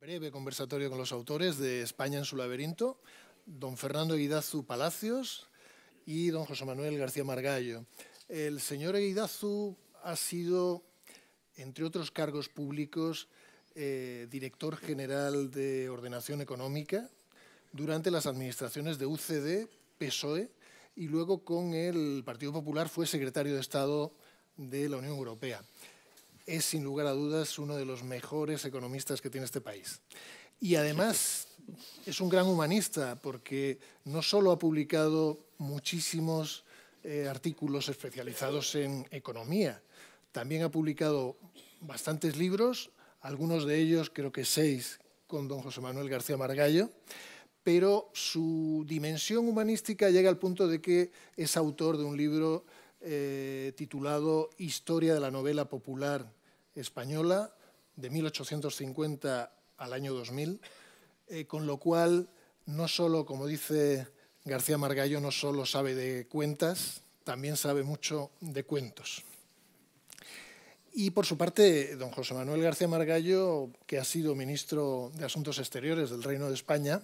Breve conversatorio con los autores de España en su laberinto, don Fernando Guidazu Palacios y don José Manuel García Margallo. El señor Guidazu ha sido, entre otros cargos públicos, eh, director general de Ordenación Económica durante las administraciones de UCD, PSOE y luego con el Partido Popular fue secretario de Estado de la Unión Europea. Es sin lugar a dudas uno de los mejores economistas que tiene este país. Y además es un gran humanista porque no solo ha publicado muchísimos eh, artículos especializados en economía, también ha publicado bastantes libros, algunos de ellos, creo que seis, con don José Manuel García Margallo, pero su dimensión humanística llega al punto de que es autor de un libro eh, titulado Historia de la novela popular española, de 1850 al año 2000, eh, con lo cual no solo, como dice García Margallo, no solo sabe de cuentas, también sabe mucho de cuentos. Y por su parte, don José Manuel García Margallo, que ha sido ministro de Asuntos Exteriores del Reino de España,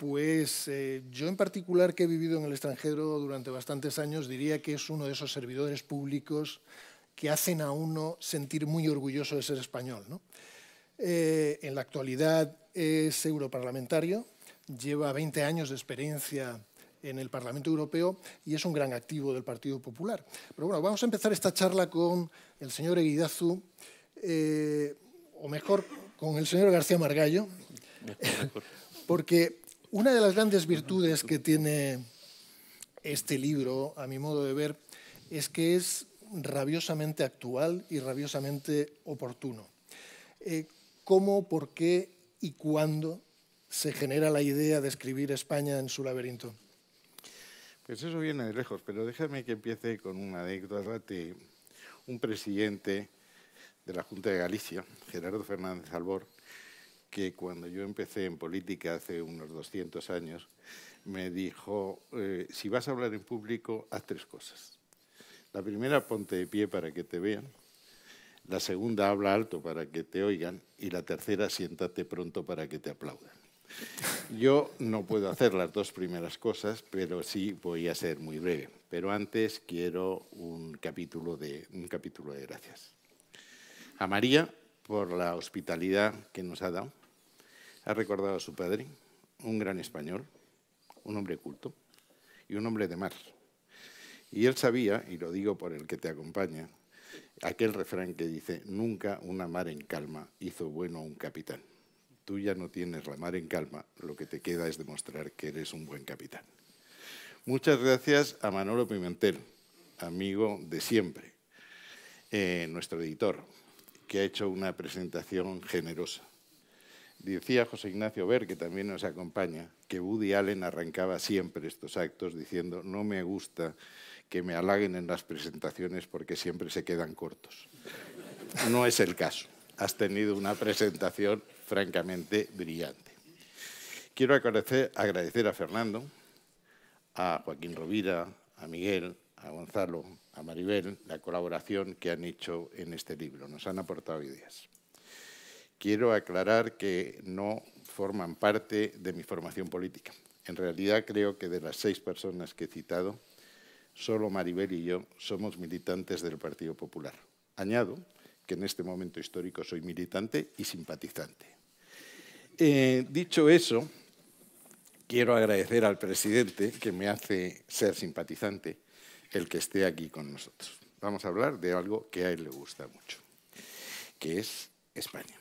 pues eh, yo en particular, que he vivido en el extranjero durante bastantes años, diría que es uno de esos servidores públicos que hacen a uno sentir muy orgulloso de ser español. Eh, en la actualidad es europarlamentario, lleva 20 años de experiencia en el Parlamento Europeo y es un gran activo del Partido Popular. Pero bueno, vamos a empezar esta charla con el señor Eguidazu, eh, o mejor, con el señor García Margallo, porque una de las grandes virtudes que tiene este libro, a mi modo de ver, es que es rabiosamente actual y rabiosamente oportuno. Eh, ¿Cómo, por qué y cuándo se genera la idea de escribir España en su laberinto? Pues eso viene de lejos, pero déjame que empiece con una anécdota de un presidente de la Junta de Galicia, Gerardo Fernández Albor, que cuando yo empecé en política hace unos 200 años, me dijo, eh, si vas a hablar en público, haz tres cosas. La primera, ponte de pie para que te vean. La segunda, habla alto para que te oigan. Y la tercera, siéntate pronto para que te aplaudan. Yo no puedo hacer las dos primeras cosas, pero sí voy a ser muy breve. Pero antes quiero un capítulo de, un capítulo de gracias. A María por la hospitalidad que nos ha dado ha recordado a su padre, un gran español, un hombre culto y un hombre de mar. Y él sabía, y lo digo por el que te acompaña, aquel refrán que dice, nunca una mar en calma hizo bueno a un capitán. Tú ya no tienes la mar en calma, lo que te queda es demostrar que eres un buen capitán. Muchas gracias a Manolo Pimentel, amigo de siempre, eh, nuestro editor, que ha hecho una presentación generosa. Decía José Ignacio Ver, que también nos acompaña, que Woody Allen arrancaba siempre estos actos diciendo no me gusta que me halaguen en las presentaciones porque siempre se quedan cortos. No es el caso. Has tenido una presentación francamente brillante. Quiero agradecer a Fernando, a Joaquín Rovira, a Miguel, a Gonzalo, a Maribel, la colaboración que han hecho en este libro. Nos han aportado ideas quiero aclarar que no forman parte de mi formación política. En realidad creo que de las seis personas que he citado, solo Maribel y yo somos militantes del Partido Popular. Añado que en este momento histórico soy militante y simpatizante. Eh, dicho eso, quiero agradecer al presidente que me hace ser simpatizante el que esté aquí con nosotros. Vamos a hablar de algo que a él le gusta mucho, que es España.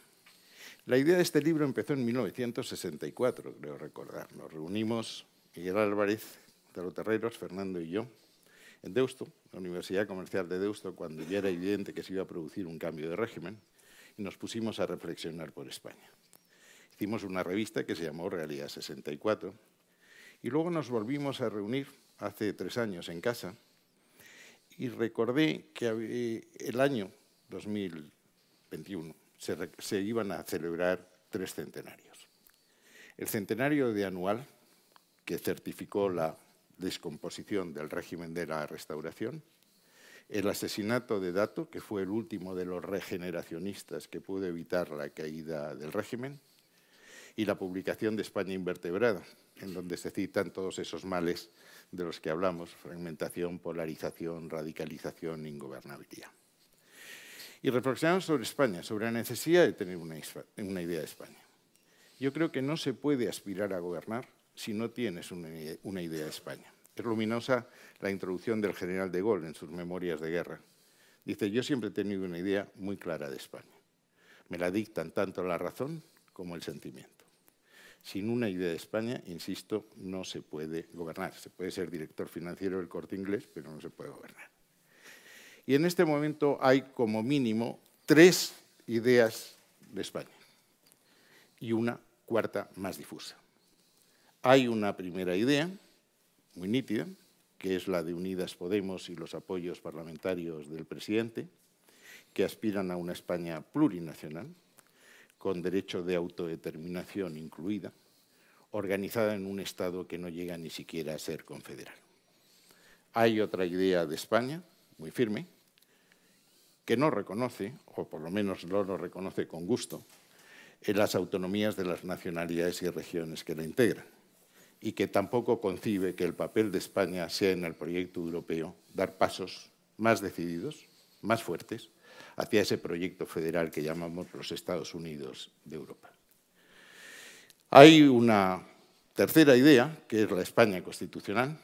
La idea de este libro empezó en 1964, creo recordar. Nos reunimos, Miguel Álvarez, de los Terreros, Fernando y yo, en Deusto, la Universidad Comercial de Deusto, cuando ya era evidente que se iba a producir un cambio de régimen, y nos pusimos a reflexionar por España. Hicimos una revista que se llamó Realidad 64, y luego nos volvimos a reunir hace tres años en casa, y recordé que el año 2021 se, iban a celebrar tres centenarios. El centenario de anual, que certificó la descomposición del régimen de la restauración, el asesinato de Dato, que fue el último de los regeneracionistas que pudo evitar la caída del régimen, y la publicación de España invertebrada, en donde se citan todos esos males de los que hablamos, fragmentación, polarización, radicalización, ingobernabilidad y reflexionamos sobre España, sobre la necesidad de tener una, idea de España. Yo creo que no se puede aspirar a gobernar si no tienes una, idea de España. Es luminosa la introducción del general de Gaulle en sus memorias de guerra. Dice, yo siempre he tenido una idea muy clara de España. Me la dictan tanto la razón como el sentimiento. Sin una idea de España, insisto, no se puede gobernar. Se puede ser director financiero del corte inglés, pero no se puede gobernar. Y en este momento hay como mínimo tres ideas de España y una cuarta más difusa. Hay una primera idea, muy nítida, que es la de Unidas Podemos y los apoyos parlamentarios del presidente, que aspiran a una España plurinacional, con derecho de autodeterminación incluida, organizada en un Estado que no llega ni siquiera a ser confederal. Hay otra idea de España, muy firme, que no reconoce, o por lo menos no lo reconoce con gusto, en las autonomías de las nacionalidades y regiones que la integran, y que tampoco concibe que el papel de España sea en el proyecto europeo dar pasos más decididos, más fuertes, hacia ese proyecto federal que llamamos los Estados Unidos de Europa. Hay una tercera idea, que es la España constitucional,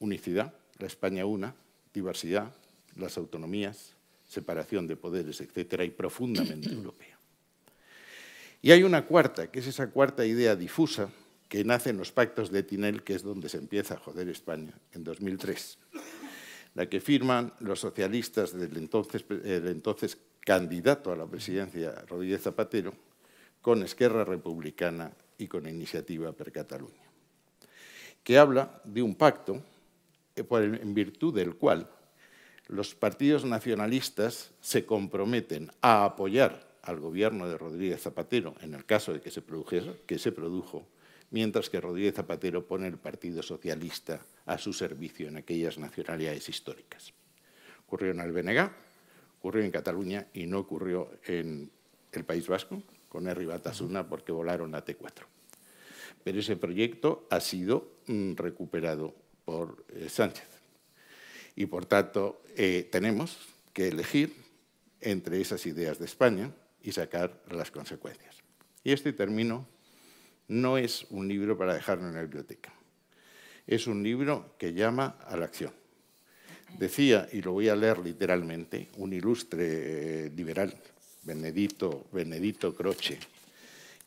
unicidad, la España una, diversidad, las autonomías, separación de poderes, etcétera, y profundamente europea. Y hay una cuarta, que es esa cuarta idea difusa que nace en los pactos de Tinel, que es donde se empieza a joder España, en 2003, la que firman los socialistas del entonces, entonces candidato a la presidencia, Rodríguez Zapatero, con Esquerra Republicana y con Iniciativa per Cataluña, que habla de un pacto eh, en virtud del cual los partidos nacionalistas se comprometen a apoyar al gobierno de Rodríguez Zapatero en el caso de que se, produjera, que se produjo, mientras que Rodríguez Zapatero pone el Partido Socialista a su servicio en aquellas nacionalidades históricas. Ocurrió en el BNG, ocurrió en Cataluña y no ocurrió en el País Vasco con Herri Batasuna porque volaron a T4. Pero ese proyecto ha sido mm, recuperado por eh, Sánchez y por tanto eh, tenemos que elegir entre esas ideas de España y sacar las consecuencias. Y este término no es un libro para dejarlo en la biblioteca. Es un libro que llama a la acción. Decía, y lo voy a leer literalmente, un ilustre eh, liberal, Benedito, Benedito Croce,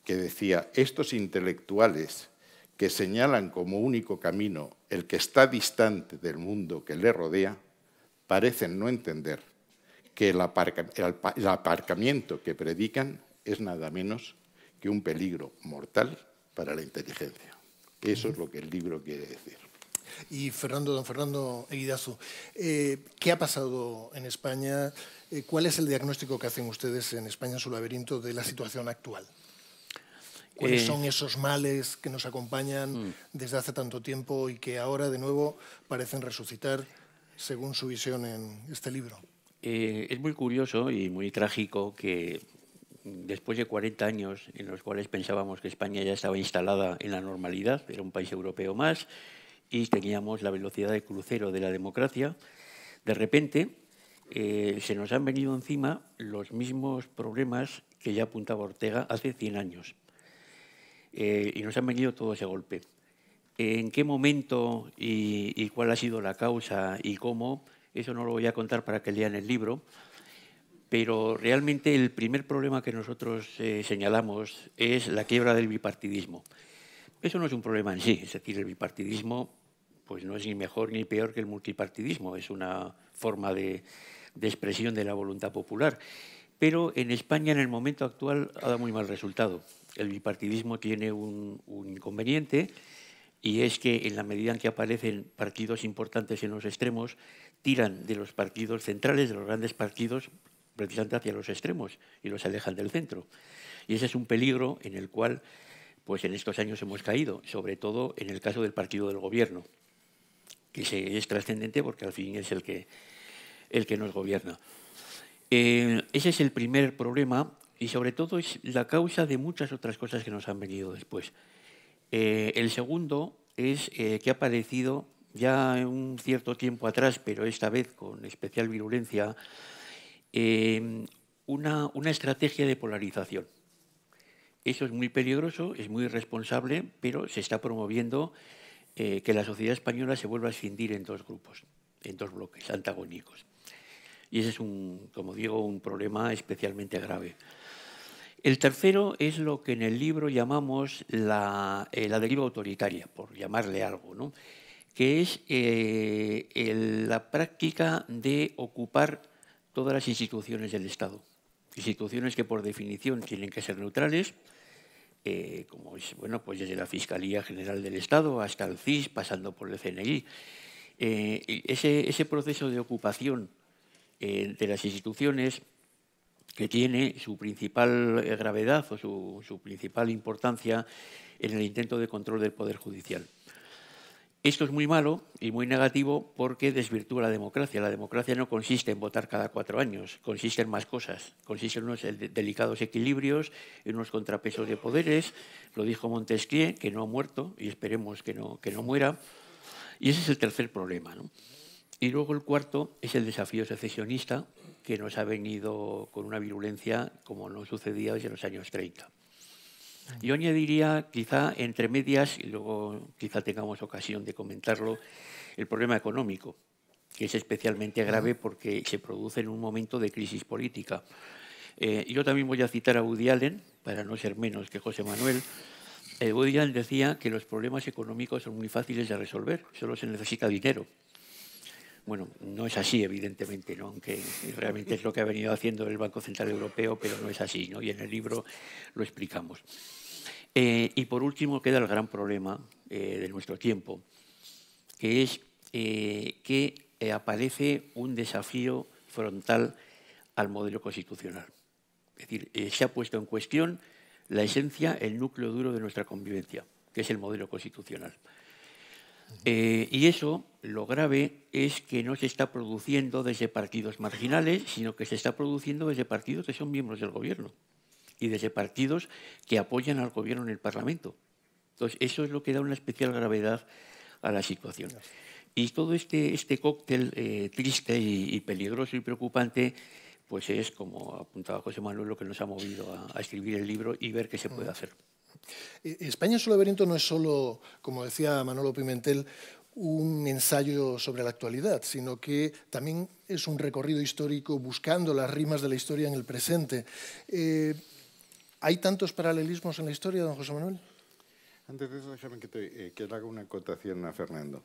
que decía, estos intelectuales que señalan como único camino el que está distante del mundo que le rodea, parecen no entender que el, aparcamiento que predican es nada menos que un peligro mortal para la inteligencia. Eso es lo que el libro quiere decir. Y Fernando, don Fernando Eguidazo, eh, ¿qué ha pasado en España? Eh, ¿Cuál es el diagnóstico que hacen ustedes en España en su laberinto de la situación actual? ¿Cuáles eh. son esos males que nos acompañan mm. desde hace tanto tiempo y que ahora de nuevo parecen resucitar según su visión en este libro. Eh, es muy curioso y muy trágico que después de 40 años en los cuales pensábamos que España ya estaba instalada en la normalidad, era un país europeo más y teníamos la velocidad de crucero de la democracia, de repente eh, se nos han venido encima los mismos problemas que ya apuntaba Ortega hace 100 años. Eh, y nos han venido todo ese golpe en qué momento y, cuál ha sido la causa y cómo, eso no lo voy a contar para que lean el libro, pero realmente el primer problema que nosotros eh, señalamos es la quiebra del bipartidismo. Eso no es un problema en sí, es decir, el bipartidismo pues no es ni mejor ni peor que el multipartidismo, es una forma de, expresión de la voluntad popular. Pero en España, en el momento actual, ha dado muy mal resultado. El bipartidismo tiene un inconveniente, y es que en la medida en que aparecen partidos importantes en los extremos, tiran de los partidos centrales, de los grandes partidos, precisamente hacia los extremos y los alejan del centro. Y ese es un peligro en el cual pues en estos años hemos caído, sobre todo en el caso del partido del gobierno, que es trascendente porque al fin es el que, el que nos gobierna. Eh, ese es el primer problema y sobre todo es la causa de muchas otras cosas que nos han venido después. Eh, el segundo es eh, que ha aparecido ya un cierto tiempo atrás, pero esta vez con especial virulencia, em, una, estrategia de polarización. Eso es muy peligroso, es muy irresponsable, pero se está promoviendo eh, que la sociedad española se vuelva a escindir en dos grupos, en dos bloques antagónicos. Y ese es, un, como digo, un problema especialmente grave. El tercero es lo que en el libro llamamos la, eh, deriva autoritaria, por llamarle algo, que es eh, la práctica de ocupar todas las instituciones del Estado. Instituciones que por definición tienen que ser neutrales, eh, como es, bueno, pues desde la Fiscalía General del Estado hasta el CIS, pasando por el CNI. ese proceso de ocupación de las instituciones que tiene su principal eh, gravedad o su, principal importancia en el intento de control del Poder Judicial. Esto es muy malo y muy negativo porque desvirtúa la democracia. La democracia no consiste en votar cada cuatro años, consiste en más cosas. Consiste en unos delicados equilibrios, en unos contrapesos de poderes. Lo dijo Montesquieu, que no ha muerto y esperemos que no, que no muera. Y ese es el tercer problema. ¿no? Y luego el cuarto es el desafío secesionista, que nos ha venido con una virulencia como no sucedía desde los años 30. Yo añadiría, quizá entre medias, y luego quizá tengamos ocasión de comentarlo, el problema económico, que es especialmente grave porque se produce en un momento de crisis política. Eh, yo también voy a citar a Woody Allen, para no ser menos que José Manuel. Eh, Woody Allen decía que los problemas económicos son muy fáciles de resolver, solo se necesita dinero. Bueno, no es así, evidentemente, ¿no? aunque realmente es lo que ha venido haciendo el Banco Central Europeo, pero no es así, ¿no? y en el libro lo explicamos. Eh, y por último queda el gran problema eh, de nuestro tiempo, que es eh, que aparece un desafío frontal al modelo constitucional. Es decir, se ha puesto en cuestión la esencia, el núcleo duro de nuestra convivencia, que es el modelo constitucional. Eh, y eso, lo grave, es que no se está produciendo desde partidos marginales, sino que se está produciendo desde partidos que son miembros del gobierno y desde partidos que apoyan al gobierno en el Parlamento. Entonces, eso es lo que da una especial gravedad a la situación. Y todo este, este cóctel eh, triste y, peligroso y preocupante, pues es, como apuntaba José Manuel, lo que nos ha movido a escribir el libro y ver qué se puede mm. hacer. Eh, España en su laberinto no es solo, como decía Manolo Pimentel, un ensayo sobre la actualidad, sino que también es un recorrido histórico buscando las rimas de la historia en el presente. Eh, ¿Hay tantos paralelismos en la historia, don José Manuel? Antes de eso, déjame eh, que, le haga una acotación a Fernando.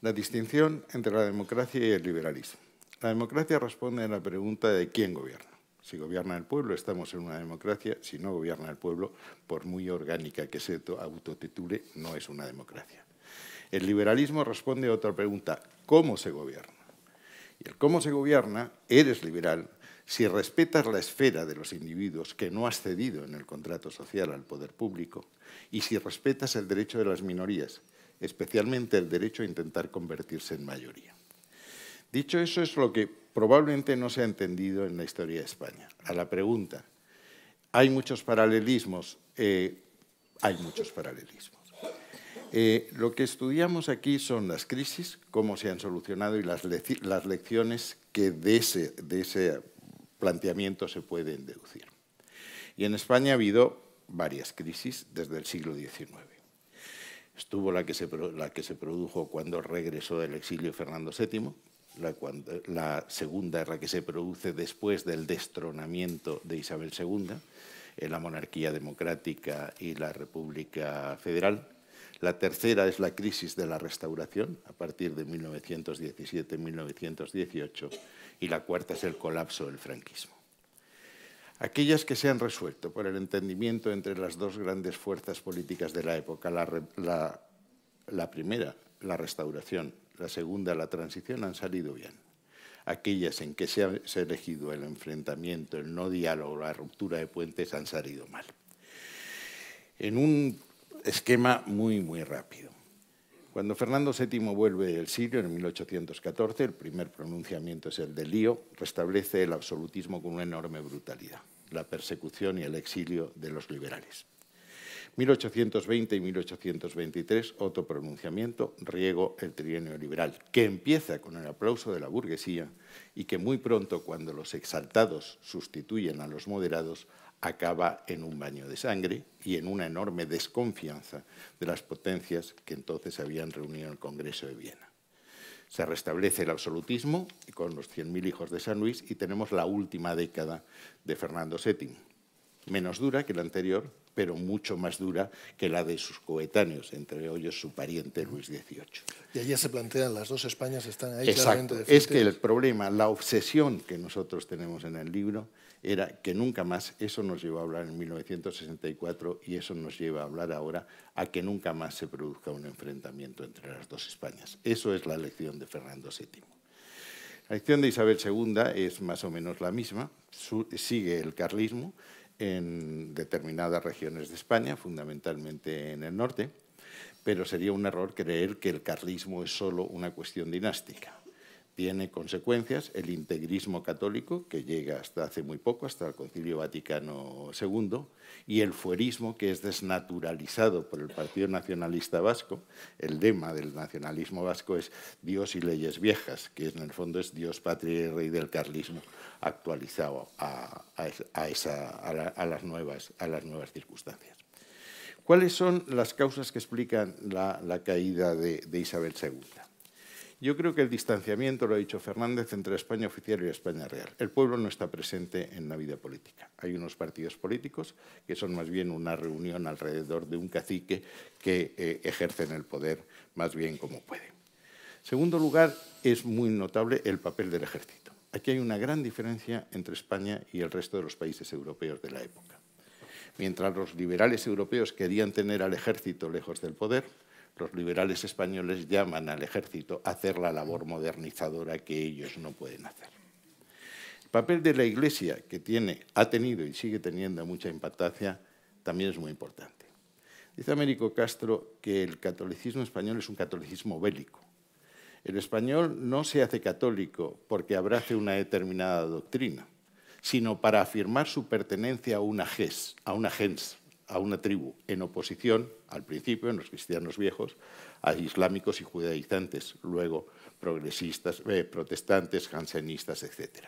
La distinción entre la democracia y el liberalismo. La democracia responde a la pregunta de quién gobierna. Si gobierna el pueblo, estamos en una democracia. Si no gobierna el pueblo, por muy orgánica que se autotitule, no es una democracia. El liberalismo responde a otra pregunta, ¿cómo se gobierna? Y el cómo se gobierna, eres liberal si respetas la esfera de los individuos que no has cedido en el contrato social al poder público y si respetas el derecho de las minorías, especialmente el derecho a intentar convertirse en mayoría. Dicho eso, es lo que probablemente no se ha entendido en la historia de España. A la pregunta, ¿hay muchos paralelismos? Eh, hay muchos paralelismos. Eh, lo que estudiamos aquí son las crisis, cómo se han solucionado y las, lecciones que de ese, planteamiento se pueden deducir. Y en España ha habido varias crisis desde el siglo XIX. Estuvo la que se produjo cuando regresó del exilio Fernando VII, la, segunda es la que se produce después del destronamiento de Isabel II, en la monarquía democrática y la República Federal. La tercera es la crisis de la restauración a partir de 1917-1918 y la cuarta es el colapso del franquismo. Aquellas que se han resuelto por el entendimiento entre las dos grandes fuerzas políticas de la época, la primera, la restauración la segunda, la transición, han salido bien. Aquellas en que se ha, elegido el enfrentamiento, el no diálogo, la ruptura de puentes han salido mal. En un esquema muy, muy rápido. Cuando Fernando VII vuelve del Sirio en 1814, el primer pronunciamiento es el de Lío, restablece el absolutismo con una enorme brutalidad, la persecución y el exilio de los liberales. 1820 y 1823, otro pronunciamiento, riego el trienio liberal, que empieza con el aplauso de la burguesía y que muy pronto, cuando los exaltados sustituyen a los moderados, acaba en un baño de sangre y en una enorme desconfianza de las potencias que entonces habían reunido en el Congreso de Viena. Se restablece el absolutismo con los 100.000 hijos de San Luis y tenemos la última década de Fernando VII, menos dura que la anterior, pero mucho más dura que la de sus coetáneos, entre ellos su pariente Luis XVIII. Y allí se plantean las dos Españas están ahí Exacto. claramente Es que el problema, la obsesión que nosotros tenemos en el libro era que nunca más, eso nos llevó a hablar en 1964 y eso nos lleva a hablar ahora, a que nunca más se produzca un enfrentamiento entre las dos Españas. Eso es la lección de Fernando VII. La lección de Isabel II es más o menos la misma, sigue el carlismo, en determinadas regiones de España, fundamentalmente en el norte, pero sería un error creer que el carlismo es solo una cuestión dinástica tiene consecuencias el integrismo católico, que llega hasta hace muy poco, hasta el Concilio Vaticano II, y el fuerismo, que es desnaturalizado por el Partido Nacionalista Vasco. El lema del nacionalismo vasco es Dios y leyes viejas, que en el fondo es Dios, patria y rey del carlismo actualizado a, las, nuevas, a las nuevas circunstancias. ¿Cuáles son las causas que explican la, caída de Isabel II? Yo creo que el distanciamiento, lo ha dicho Fernández, entre España oficial y España real. El pueblo no está presente en la vida política. Hay unos partidos políticos que son más bien una reunión alrededor de un cacique que eh, ejercen el poder más bien como pueden. Segundo lugar, es muy notable el papel del ejército. Aquí hay una gran diferencia entre España y el resto de los países europeos de la época. Mientras los liberales europeos querían tener al ejército lejos del poder, los liberales españoles llaman al ejército a hacer la labor modernizadora que ellos no pueden hacer. El papel de la Iglesia, que tiene, ha tenido y sigue teniendo mucha importancia, también es muy importante. Dice Américo Castro que el catolicismo español es un catolicismo bélico. El español no se hace católico porque abrace una determinada doctrina, sino para afirmar su pertenencia a una gens, a una gens a una tribu en oposición, al principio, en los cristianos viejos, a islámicos y judaizantes, luego progresistas, eh, protestantes, jansenistas, etc.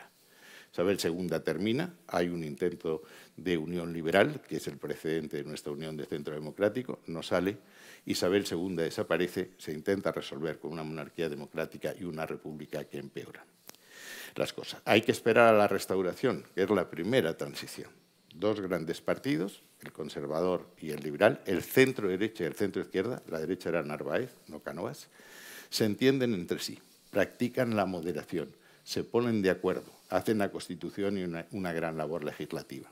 Isabel II termina, hay un intento de unión liberal, que es el precedente de nuestra unión de centro democrático, no sale, Isabel II desaparece, se intenta resolver con una monarquía democrática y una república que empeora las cosas. Hay que esperar a la restauración, que es la primera transición. Dos grandes partidos, el conservador y el liberal, el centro derecha y el centro izquierda, la derecha era Narváez, no Canoas, se entienden entre sí, practican la moderación, se ponen de acuerdo, hacen la Constitución y una, gran labor legislativa.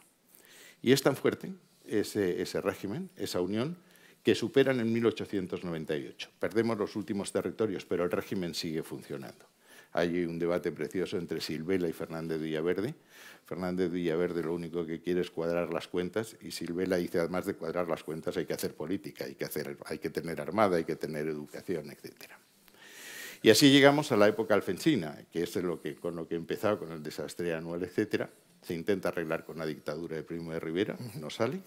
Y es tan fuerte ese, ese régimen, esa unión, que superan en 1898. Perdemos los últimos territorios, pero el régimen sigue funcionando. Hay un debate precioso entre Silvela y Fernández Villaverde. Fernández Villaverde lo único que quiere es cuadrar las cuentas y Silvela dice, además de cuadrar las cuentas, hay que hacer política, hay que, hacer, hay que tener armada, hay que tener educación, etcétera. Y así llegamos a la época alfensina, que es lo con lo que he con el desastre anual, etcétera. Se intenta arreglar con la dictadura de Primo de Rivera, no sale.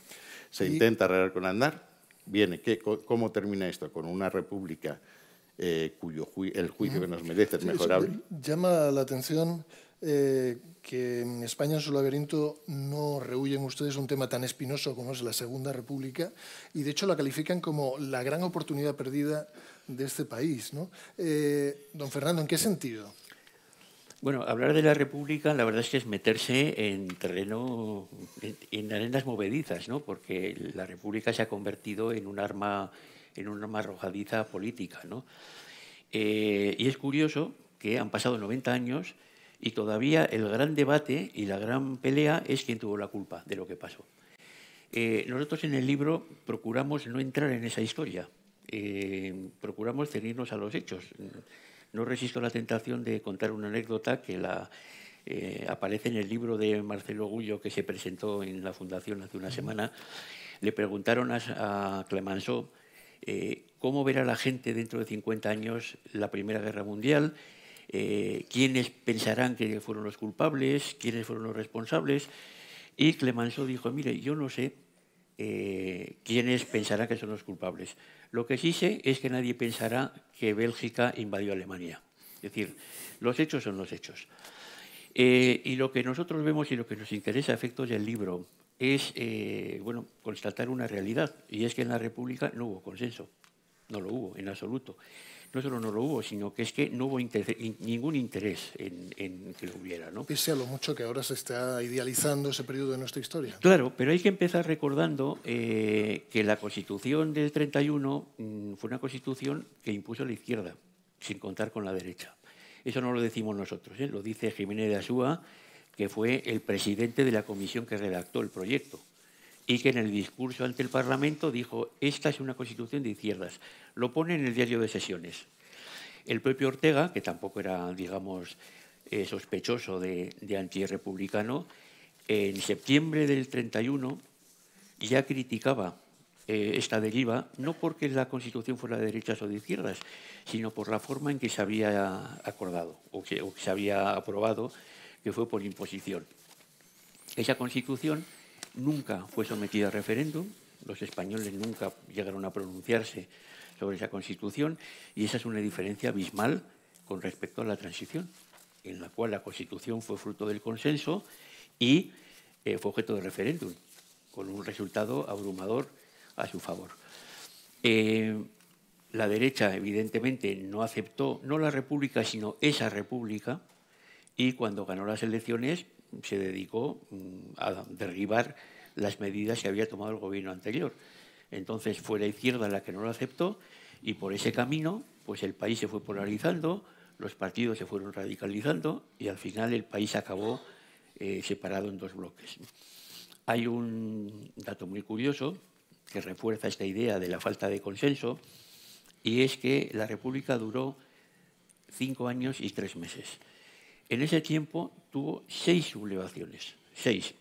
Se intenta arreglar con Andar. Viene, ¿cómo termina esto? Con una república eh, cuyo el juicio que nos merece es mejorable. Llama la atención eh, que en España en su laberinto no rehuyen ustedes un tema tan espinoso como es la Segunda República y de hecho la califican como la gran oportunidad perdida de este país. ¿no? Eh, don Fernando, ¿en qué sentido? Bueno, hablar de la República la verdad es que es meterse en terreno, en, en arenas movedizas, ¿no? porque la República se ha convertido en un arma en una arrojadiza política. ¿no? Eh, y es curioso que han pasado 90 años y todavía el gran debate y la gran pelea es quién tuvo la culpa de lo que pasó. Eh, nosotros en el libro procuramos no entrar en esa historia, eh, procuramos ceñirnos a los hechos. No resisto la tentación de contar una anécdota que la, aparece en el libro de Marcelo Gullo que se presentó en la Fundación hace una semana. Le preguntaron a, a Clemenceau eh, cómo verá la gente dentro de 50 años la Primera Guerra Mundial, eh, quiénes pensarán que fueron los culpables, quiénes fueron los responsables. Y Clemenceau dijo, mire, yo no sé eh, quiénes pensarán que son los culpables. Lo que sí sé es que nadie pensará que Bélgica invadió Alemania. Es decir, los hechos son los hechos. y lo que nosotros vemos y lo que nos interesa a efectos del libro es eh, bueno, constatar una realidad, y es que en la República no hubo consenso, no lo hubo en absoluto. No solo no lo hubo, sino que es que no hubo ningún interés en, que lo hubiera. ¿no? Pese a lo mucho que ahora se está idealizando ese periodo de nuestra historia. Claro, pero hay que empezar recordando eh, que la Constitución del 31 mm, fue una Constitución que impuso la izquierda, sin contar con la derecha. Eso no lo decimos nosotros, ¿eh? lo dice Jiménez de Asúa, que fue el presidente de la comisión que redactó el proyecto y que en el discurso ante el Parlamento dijo, esta es una constitución de izquierdas. Lo pone en el diario de sesiones. El propio Ortega, que tampoco era, digamos, eh, sospechoso de, de antirrepublicano, en septiembre del 31 ya criticaba eh, esta deriva, no porque la Constitución fuera de derechas o de izquierdas, sino por la forma en que se había acordado o que se había aprobado que fue por imposición. Esa constitución nunca fue sometida a referéndum, los españoles nunca llegaron a pronunciarse sobre esa constitución y esa es una diferencia abismal con respecto a la transición, en la cual la constitución fue fruto del consenso y eh, fue objeto de referéndum, con un resultado abrumador a su favor. Eh, la derecha, evidentemente, no aceptó no la república, sino esa república, y cuando ganó las elecciones se dedicó mm, a derribar las medidas que había tomado el gobierno anterior. Entonces fue la izquierda la que no lo aceptó y por ese camino pues el país se fue polarizando, los partidos se fueron radicalizando y al final el país acabó eh, separado en dos bloques. Hay un dato muy curioso que refuerza esta idea de la falta de consenso y es que la República duró cinco años y tres meses. En ese tiempo tuvo seis sublevaciones, seis.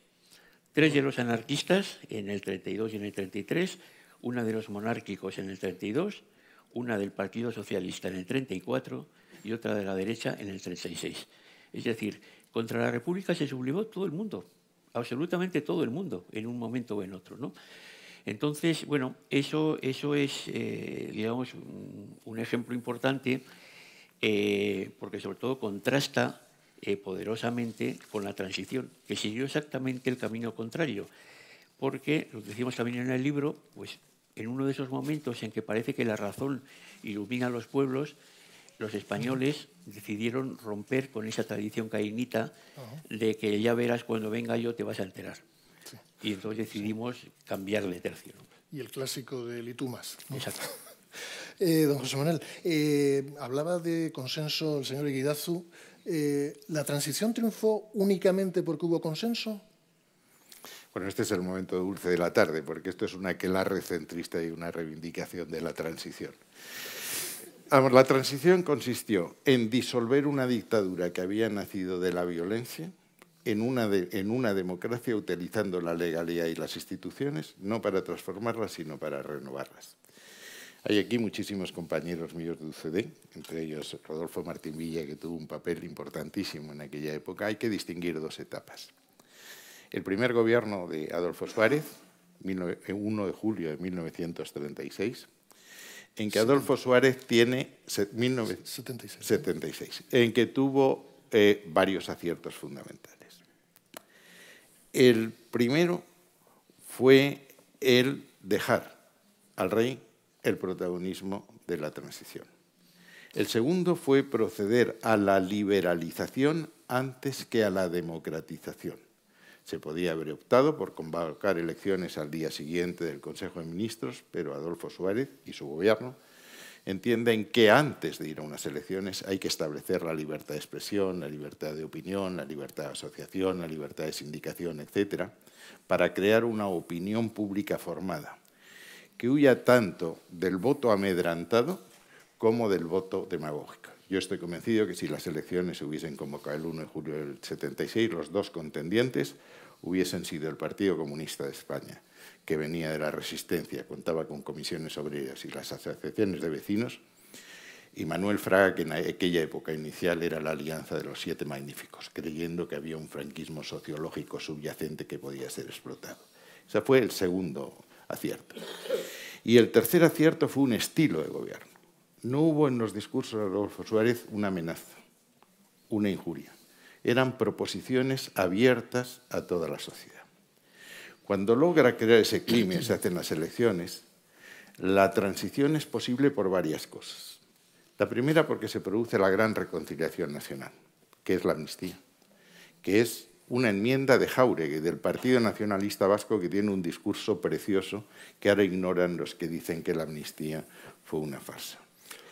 Tres de los anarquistas en el 32 y en el 33, una de los monárquicos en el 32, una del Partido Socialista en el 34 y otra de la derecha en el 36. Es decir, contra la República se sublevó todo el mundo, absolutamente todo el mundo, en un momento o en otro. ¿no? Entonces, bueno, eso, eso es, eh, digamos, un, ejemplo importante, eh, porque sobre todo contrasta eh, poderosamente con la transición, que siguió exactamente el camino contrario, porque, lo que decimos también en el libro, pues en uno de esos momentos en que parece que la razón ilumina a los pueblos, los españoles decidieron romper con esa tradición caínita de que ya verás cuando venga yo te vas a enterar. Y entonces decidimos cambiarle de tercio. Y el clásico de Litumas. Exacto. Eh, don José Manuel, eh, hablaba de consenso el señor Iguidazu eh, ¿la transición triunfó únicamente porque hubo consenso? Bueno, este es el momento dulce de la tarde, porque esto es una la centrista y una reivindicación de la transición. Vamos, la transición consistió en disolver una dictadura que había nacido de la violencia en una democracia utilizando la legalidad y las instituciones, no para transformarlas, sino para renovarlas. Hay aquí muchísimos compañeros míos de UCD, entre ellos Rodolfo Martín Villa, que tuvo un papel importantísimo en aquella época. Hay que distinguir dos etapas. El primer gobierno de Adolfo Suárez, 1 eh, de julio de 1936, en que Adolfo Suárez tiene 76, en que tuvo eh, varios aciertos fundamentales. El primero fue el dejar al rey el protagonismo de la transición. El segundo fue proceder a la liberalización antes que a la democratización. Se podía haber optado por convocar elecciones al día siguiente del Consejo de Ministros, pero Adolfo Suárez y su gobierno entienden que antes de ir a unas elecciones hay que establecer la libertad de expresión, la libertad de opinión, la libertad de asociación, la libertad de sindicación, etcétera, para crear una opinión pública formada que huya tanto del voto amedrantado como del voto demagógico. Yo estoy convencido que si las elecciones se hubiesen convocado el 1 de julio del 76, los dos contendientes hubiesen sido el Partido Comunista de España, que venía de la resistencia, contaba con comisiones obreras y las asociaciones de vecinos, y Manuel Fraga, que en aquella época inicial era la Alianza de los Siete Magníficos, creyendo que había un franquismo sociológico subyacente que podía ser explotado. Ese fue el segundo acierto. Y el tercer acierto fue un estilo de gobierno. No hubo en los discursos de Rodolfo Suárez una amenaza, una injuria. Eran proposiciones abiertas a toda la sociedad. Cuando logra crear ese clima y se hacen las elecciones, la transición es posible por varias cosas. La primera porque se produce la gran reconciliación nacional, que es la amnistía, que es una enmienda de Jauregui, del Partido Nacionalista Vasco, que tiene un discurso precioso que ahora ignoran los que dicen que la amnistía fue una farsa.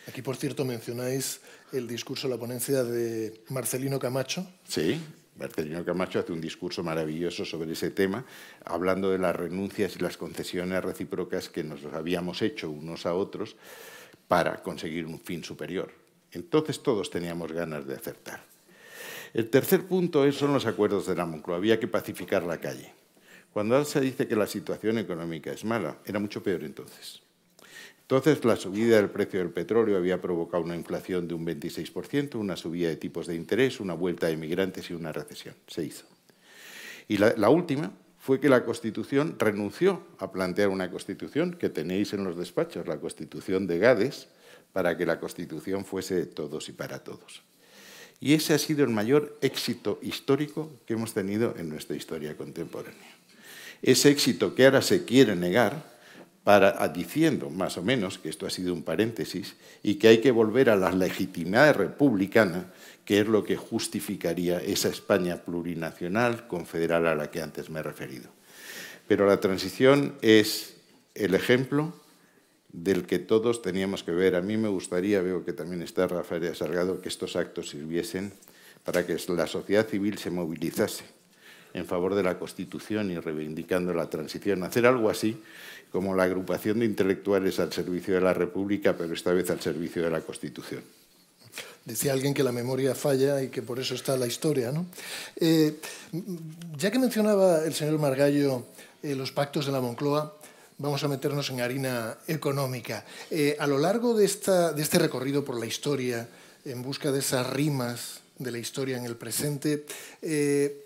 Aquí, por cierto, mencionáis el discurso, la ponencia de Marcelino Camacho. Sí, Marcelino Camacho hace un discurso maravilloso sobre ese tema, hablando de las renuncias y las concesiones recíprocas que nos habíamos hecho unos a otros para conseguir un fin superior. Entonces todos teníamos ganas de acertar. El tercer punto son los acuerdos de la Había que pacificar la calle. Cuando se dice que la situación económica es mala, era mucho peor entonces. Entonces, la subida del precio del petróleo había provocado una inflación de un 26%, una subida de tipos de interés, una vuelta de migrantes y una recesión. Se hizo. Y la, la última fue que la Constitución renunció a plantear una Constitución que tenéis en los despachos, la Constitución de Gades, para que la Constitución fuese de todos y para todos. Y ese ha sido el mayor éxito histórico que hemos tenido en nuestra historia contemporánea. Ese éxito que ahora se quiere negar para, ah, diciendo más o menos que esto ha sido un paréntesis y que hay que volver a la legitimidad republicana, que es lo que justificaría esa España plurinacional, confederal a la que antes me he referido. Pero la transición es el ejemplo del que todos teníamos que ver. A mí me gustaría, veo que también está Rafael Salgado, que estos actos sirviesen para que la sociedad civil se movilizase en favor de la Constitución y reivindicando la transición. Hacer algo así como la agrupación de intelectuales al servicio de la República, pero esta vez al servicio de la Constitución. Decía alguien que la memoria falla y que por eso está la historia. Eh, ya que mencionaba el señor Margallo eh, los pactos de la Moncloa, vamos a meternos en harina económica. Eh, a lo largo de, este recorrido por la historia, en busca de esas rimas de la historia en el presente, eh,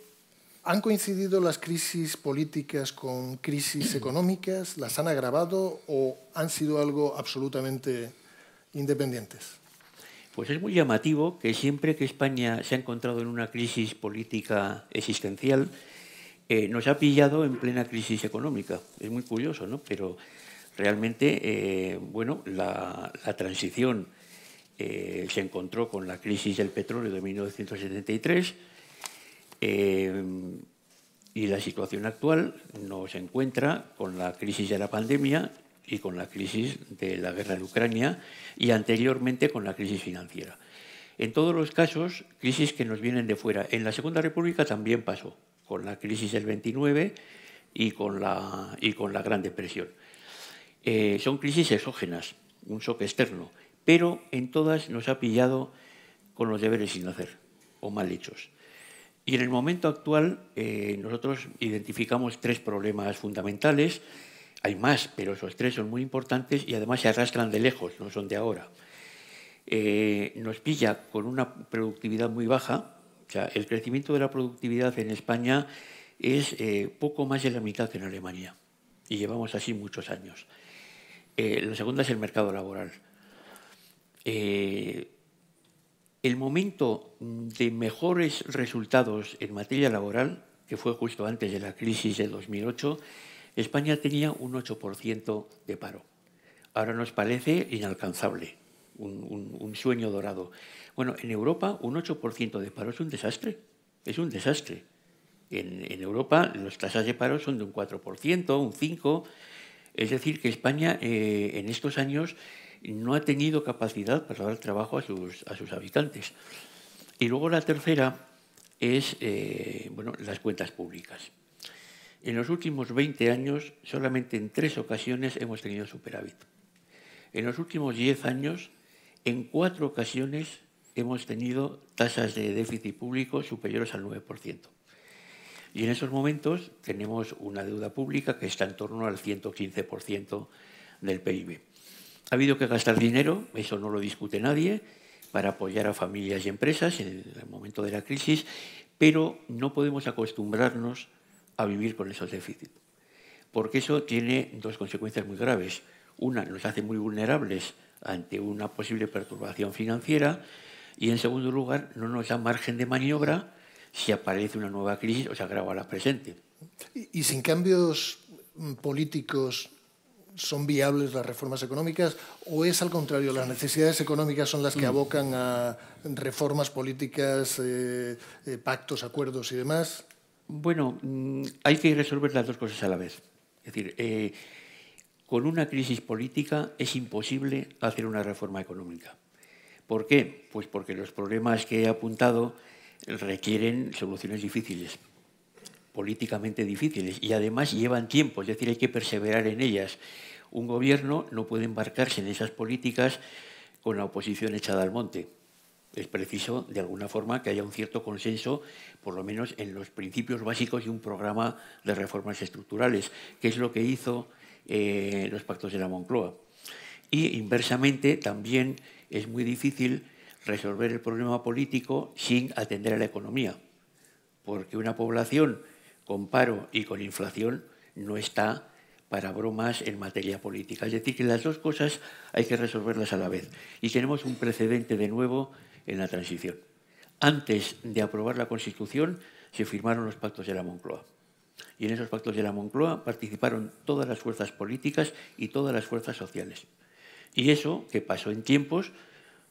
¿han coincidido las crisis políticas con crisis económicas? ¿Las han agravado o han sido algo absolutamente independientes? Pues es muy llamativo que siempre que España se ha encontrado en una crisis política existencial, eh, nos ha pillado en plena crisis económica. Es muy curioso, ¿no? Pero realmente, eh, bueno, la, transición eh, se encontró con la crisis del petróleo de 1973 y la situación actual nos encuentra con la crisis de la pandemia y con la crisis de la guerra en Ucrania y anteriormente con la crisis financiera. En todos los casos, crisis que nos vienen de fuera. En la Segunda República también pasó con la crisis del 29 y con la, y con la Gran Depresión. Eh, son crisis exógenas, un shock externo, pero en todas nos ha pillado con los deberes sin hacer o mal hechos. Y en el momento actual eh, nosotros identificamos tres problemas fundamentales. Hay más, pero esos tres son muy importantes y además se arrastran de lejos, no son de ahora. Eh, nos pilla con una productividad muy baja, el crecimiento de la productividad en España es eh, poco más de la mitad que en Alemania, y llevamos así muchos años. Eh, la segunda es el mercado laboral. Eh, el momento de mejores resultados en materia laboral, que fue justo antes de la crisis de 2008, España tenía un 8% de paro. Ahora nos parece inalcanzable un, sueño dorado. Bueno, en Europa un 8% de paro es un desastre, es un desastre. En, en Europa las tasas de paro son de un 4%, un 5%, es decir, que España eh, en estos años no ha tenido capacidad para dar trabajo a sus, habitantes. Y luego la tercera es eh, bueno, las cuentas públicas. En los últimos 20 años, solamente en tres ocasiones hemos tenido superávit. En los últimos 10 años, en cuatro ocasiones hemos tenido tasas de déficit público superiores al 9%. Y en esos momentos tenemos una deuda pública que está en torno al 115% del PIB. Ha habido que gastar dinero, eso no lo discute nadie, para apoyar a familias y empresas en el momento de la crisis, pero no podemos acostumbrarnos a vivir con esos déficits, porque eso tiene dos consecuencias muy graves. Una, nos hace muy vulnerables ante una posible perturbación financiera y, en segundo lugar, no nos da margen de maniobra si aparece una nueva crisis o se agrava la presente. ¿Y, sin cambios mm, políticos son viables las reformas económicas o es al contrario, las necesidades económicas son las que mm. abocan a reformas políticas, eh, eh, pactos, acuerdos y demás? Bueno, mm, hay que resolver las dos cosas a la vez. Es decir, eh, con una crisis política es imposible hacer una reforma económica. ¿Por qué? Pues porque los problemas que he apuntado requieren soluciones difíciles, políticamente difíciles, y además llevan tiempo, es decir, hay que perseverar en ellas. Un gobierno no puede embarcarse en esas políticas con la oposición echada al monte. Es preciso, de alguna forma, que haya un cierto consenso, por lo menos en los principios básicos y un programa de reformas estructurales, que es lo que hizo eh, los pactos de la Moncloa. Y inversamente también es muy difícil resolver el problema político sin atender a la economía, porque una población con paro y con inflación no está para bromas en materia política. Es decir, que las dos cosas hay que resolverlas a la vez. Y tenemos un precedente de nuevo en la transición. Antes de aprobar la Constitución se firmaron los pactos de la Moncloa. Y en esos pactos de la Moncloa participaron todas las fuerzas políticas y todas las fuerzas sociales. Y eso, que pasó en tiempos,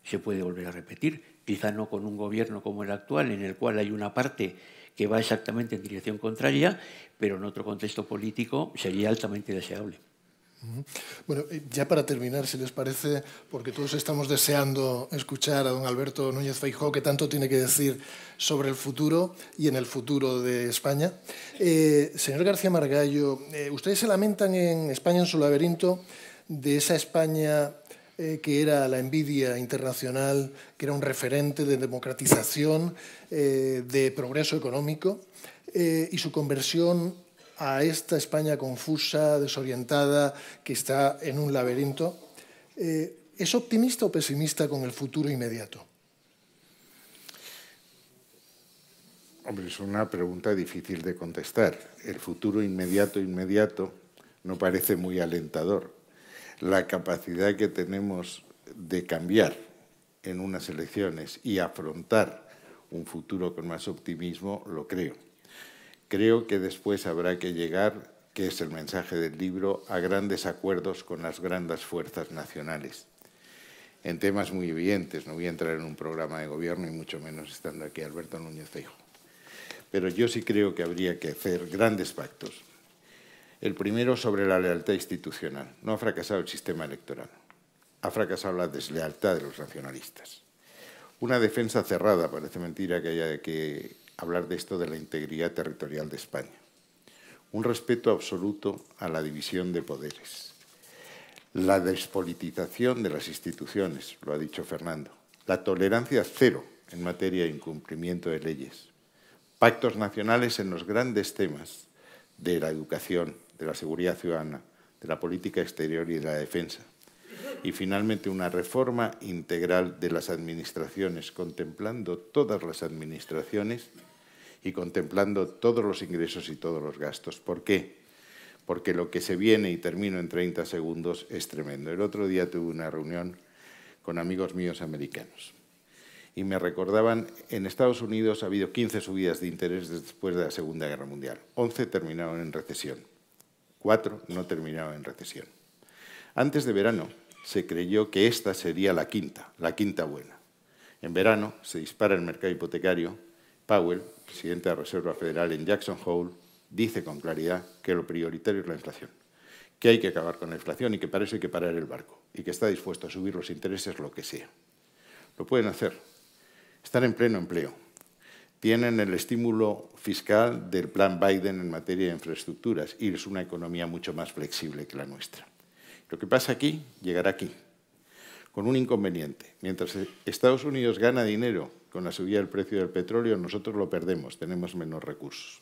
se puede volver a repetir. Quizá no con un gobierno como el actual, en el cual hay una parte que va exactamente en dirección contraria, pero en otro contexto político sería altamente deseable. Bueno, eh, ya para terminar, si les parece, porque todos estamos deseando escuchar a don Alberto Núñez Feijó, que tanto tiene que decir sobre el futuro y en el futuro de España. Eh, señor García Margallo, eh, ustedes se lamentan en España en su laberinto de esa España que era la envidia internacional, que era un referente de democratización, de progreso económico, y su conversión a esta España confusa, desorientada, que está en un laberinto, eh, ¿es optimista o pesimista con el futuro inmediato? Hombre, es una pregunta difícil de contestar. El futuro inmediato, inmediato, no parece muy alentador. La capacidad que tenemos de cambiar en unas elecciones y afrontar un futuro con más optimismo, lo creo. Creo que después habrá que llegar, que es el mensaje del libro, a grandes acuerdos con las grandes fuerzas nacionales en temas muy evidentes. No voy a entrar en un programa de gobierno y mucho menos estando aquí Alberto Núñez Feijo. Pero yo sí creo que habría que hacer grandes pactos. El primero sobre la lealtad institucional. No ha fracasado el sistema electoral. Ha fracasado la deslealtad de los nacionalistas. Una defensa cerrada, parece mentira que haya que hablar de esto de la integridad territorial de España. Un respeto absoluto a la división de poderes. La despolitización de las instituciones, lo ha dicho Fernando. La tolerancia cero en materia de incumplimiento de leyes. Pactos nacionales en los grandes temas de la educación, de la seguridad ciudadana, de la política exterior y de la defensa. Y finalmente una reforma integral de las administraciones, contemplando todas las administraciones y contemplando todos los ingresos y todos los gastos. ¿Por qué? Porque lo que se viene, y termino en 30 segundos, es tremendo. El otro día tuve una reunión con amigos míos americanos y me recordaban, en Estados Unidos ha habido 15 subidas de interés después de la Segunda Guerra Mundial. 11 terminaron en recesión, 4 no terminaron en recesión. Antes de verano se creyó que esta sería la quinta, la quinta buena. En verano se dispara el mercado hipotecario, Powell presidente de la Reserva Federal en Jackson Hole, dice con claridad que lo prioritario es la inflación, que hay que acabar con la inflación y que parece que parar el barco y que está dispuesto a subir los intereses lo que sea. Lo pueden hacer. Están en pleno empleo. Tienen el estímulo fiscal del plan Biden en materia de infraestructuras y es una economía mucho más flexible que la nuestra. Lo que pasa aquí llegará aquí, con un inconveniente. Mientras Estados Unidos gana dinero con la subida del precio del petróleo nosotros lo perdemos, tenemos menos recursos.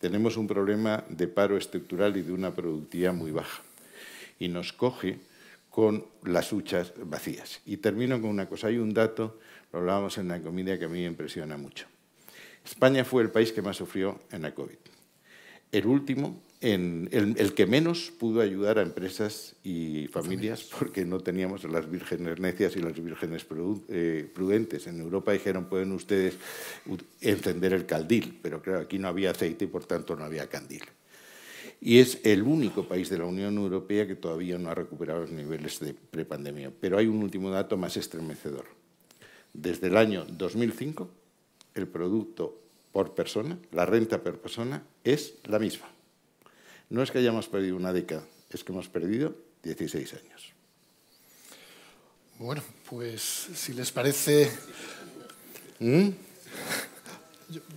Tenemos un problema de paro estructural y de una productividad muy baja. Y nos coge con las huchas vacías. Y termino con una cosa. Hay un dato, lo hablábamos en la comida, que a mí me impresiona mucho. España fue el país que más sufrió en la COVID. El último en el, el, que menos pudo ayudar a empresas y familias porque no teníamos las vírgenes necias y las vírgenes eh, prudentes. En Europa dijeron, pueden ustedes encender el caldil, pero claro, aquí no había aceite y por tanto no había candil. Y es el único país de la Unión Europea que todavía no ha recuperado los niveles de prepandemia. Pero hay un último dato más estremecedor. Desde el año 2005, el producto por persona, la renta por persona, es la misma no es que hayamos perdido una década, es que hemos perdido 16 años. Bueno, pues si les parece... ¿Mm?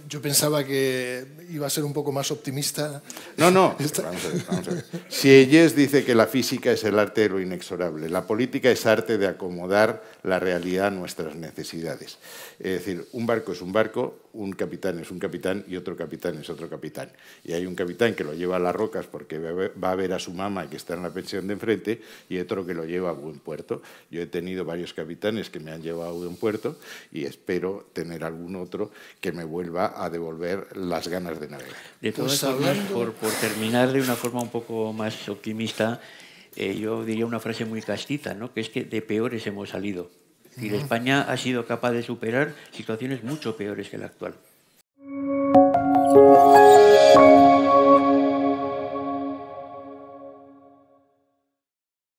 Yo, pensaba que iba a ser un poco más optimista. No, no. Si a dice que la física es el arte de lo inexorable. La política es arte de acomodar la realidad a nuestras necesidades. Es decir, un barco es un barco, un capitán es un capitán y otro capitán es otro capitán. Y hay un capitán que lo lleva a las rocas porque va a ver a su mamá que está en la pensión de enfrente y otro que lo lleva a buen puerto. Yo he tenido varios capitanes que me han llevado a buen puerto y espero tener algún otro que me vuelva vuelva a devolver las ganas de navegar. De pues todas formas, por, terminar de una forma un poco más optimista, eh, yo diría una frase muy castita, ¿no? que es que de peores hemos salido. Y decir, España ha sido capaz de superar situaciones mucho peores que la actual.